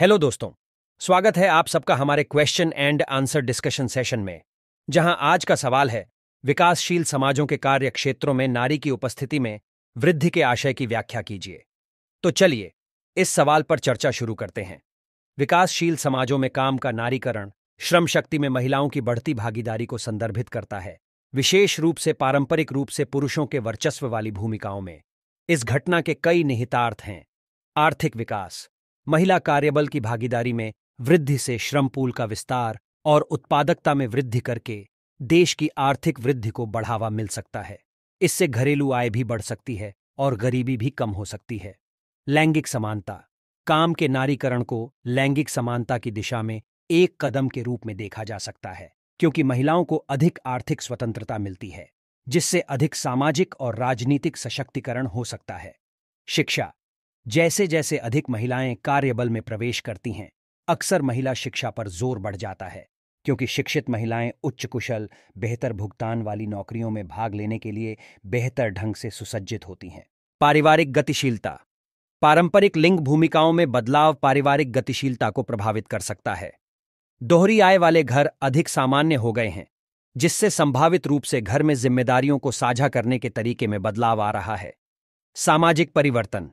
hello दोस्तों स्वागत है आप सबका हमारे question and answer discussion session में जहां आज का सवाल है विकासशील समाजों के कार्य क्षेत्रों में नारी की उपस्थिति में वृद्धि के आशय की व्याख्या कीजिए तो चलिए इस सवाल पर चर्चा शुरू करते हैं विकासशील समाजों में काम का नारीकरण श्रम शक्ति में महिलाओं की बढ़ती भागीदारी को संदर्भित करता है विशेष रूप से पारंपरिक रूप से पुरुषों के वर्चस्व वाली भूमिकाओं में इस घटना के कई निहितार्थ हैं आर्थिक विकास महिला कार्यबल की भागीदारी में वृद्धि से श्रम पूल का विस्तार और उत्पादकता में वृद्धि करके देश की आर्थिक वृद्धि को बढ़ावा मिल सकता है इससे घरेलू आय भी बढ़ सकती है और गरीबी भी कम हो सकती है लैंगिक समानता काम के नारीकरण को लैंगिक समानता की दिशा में एक कदम के रूप में देखा जा सकता है क्योंकि महिलाओं को अधिक आर्थिक स्वतंत्रता मिलती है जिससे अधिक सामाजिक और राजनीतिक सशक्तिकरण हो सकता है शिक्षा जैसे जैसे अधिक महिलाएं कार्यबल में प्रवेश करती हैं अक्सर महिला शिक्षा पर जोर बढ़ जाता है क्योंकि शिक्षित महिलाएं उच्च कुशल बेहतर भुगतान वाली नौकरियों में भाग लेने के लिए बेहतर ढंग से सुसज्जित होती हैं पारिवारिक गतिशीलता पारंपरिक लिंग भूमिकाओं में बदलाव पारिवारिक गतिशीलता को प्रभावित कर सकता है दोहरी आय वाले घर अधिक सामान्य हो गए हैं जिससे संभावित रूप से घर में जिम्मेदारियों को साझा करने के तरीके में बदलाव आ रहा है सामाजिक परिवर्तन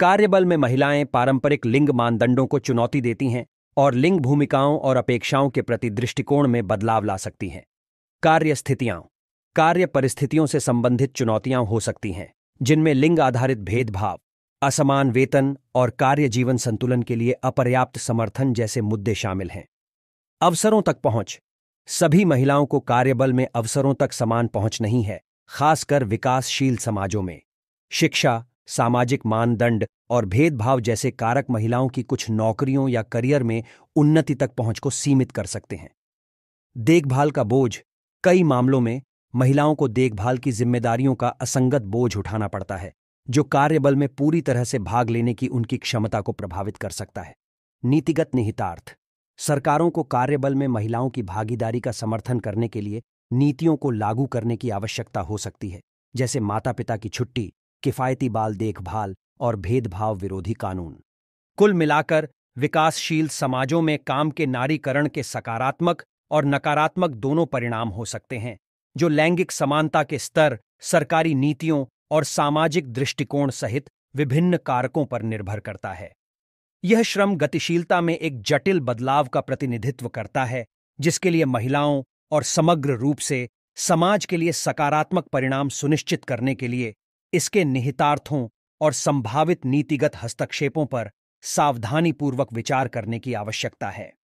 कार्यबल में महिलाएं पारंपरिक लिंग मानदंडों को चुनौती देती हैं और लिंग भूमिकाओं और अपेक्षाओं के प्रति दृष्टिकोण में बदलाव ला सकती हैं कार्यस्थितियां कार्य परिस्थितियों से संबंधित चुनौतियां हो सकती हैं जिनमें लिंग आधारित भेदभाव असमान वेतन और कार्य जीवन संतुलन के लिए अपर्याप्त समर्थन जैसे मुद्दे शामिल हैं अवसरों तक पहुंच सभी महिलाओं को कार्यबल में अवसरों तक समान पहुंच नहीं है खासकर विकासशील समाजों में शिक्षा सामाजिक मानदंड और भेदभाव जैसे कारक महिलाओं की कुछ नौकरियों या करियर में उन्नति तक पहुंच को सीमित कर सकते हैं देखभाल का बोझ कई मामलों में महिलाओं को देखभाल की जिम्मेदारियों का असंगत बोझ उठाना पड़ता है जो कार्यबल में पूरी तरह से भाग लेने की उनकी क्षमता को प्रभावित कर सकता है नीतिगत निहितार्थ सरकारों को कार्यबल में महिलाओं की भागीदारी का समर्थन करने के लिए नीतियों को लागू करने की आवश्यकता हो सकती है जैसे माता पिता की छुट्टी किफायती बाल देखभाल और भेदभाव विरोधी कानून कुल मिलाकर विकासशील समाजों में काम के नारीकरण के सकारात्मक और नकारात्मक दोनों परिणाम हो सकते हैं जो लैंगिक समानता के स्तर सरकारी नीतियों और सामाजिक दृष्टिकोण सहित विभिन्न कारकों पर निर्भर करता है यह श्रम गतिशीलता में एक जटिल बदलाव का प्रतिनिधित्व करता है जिसके लिए महिलाओं और समग्र रूप से समाज के लिए सकारात्मक परिणाम सुनिश्चित करने के लिए इसके निहितार्थों और संभावित नीतिगत हस्तक्षेपों पर सावधानीपूर्वक विचार करने की आवश्यकता है